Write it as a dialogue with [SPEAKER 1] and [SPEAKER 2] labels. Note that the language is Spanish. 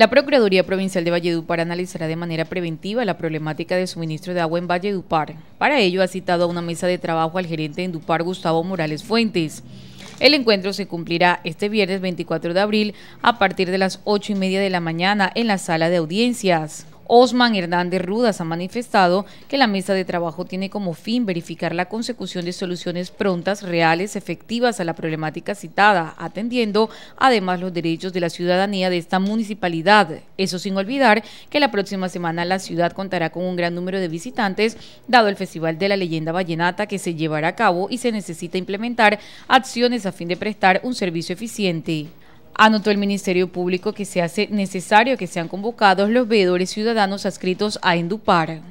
[SPEAKER 1] La Procuraduría Provincial de Valledupar analizará de manera preventiva la problemática de suministro de agua en Valledupar. Para ello ha citado a una mesa de trabajo al gerente de Indupar, Gustavo Morales Fuentes. El encuentro se cumplirá este viernes 24 de abril a partir de las 8 y media de la mañana en la sala de audiencias. Osman Hernández Rudas ha manifestado que la mesa de trabajo tiene como fin verificar la consecución de soluciones prontas, reales, efectivas a la problemática citada, atendiendo además los derechos de la ciudadanía de esta municipalidad. Eso sin olvidar que la próxima semana la ciudad contará con un gran número de visitantes, dado el Festival de la Leyenda Vallenata que se llevará a cabo y se necesita implementar acciones a fin de prestar un servicio eficiente. Anotó el Ministerio Público que se hace necesario que sean convocados los veedores ciudadanos adscritos a Indupar.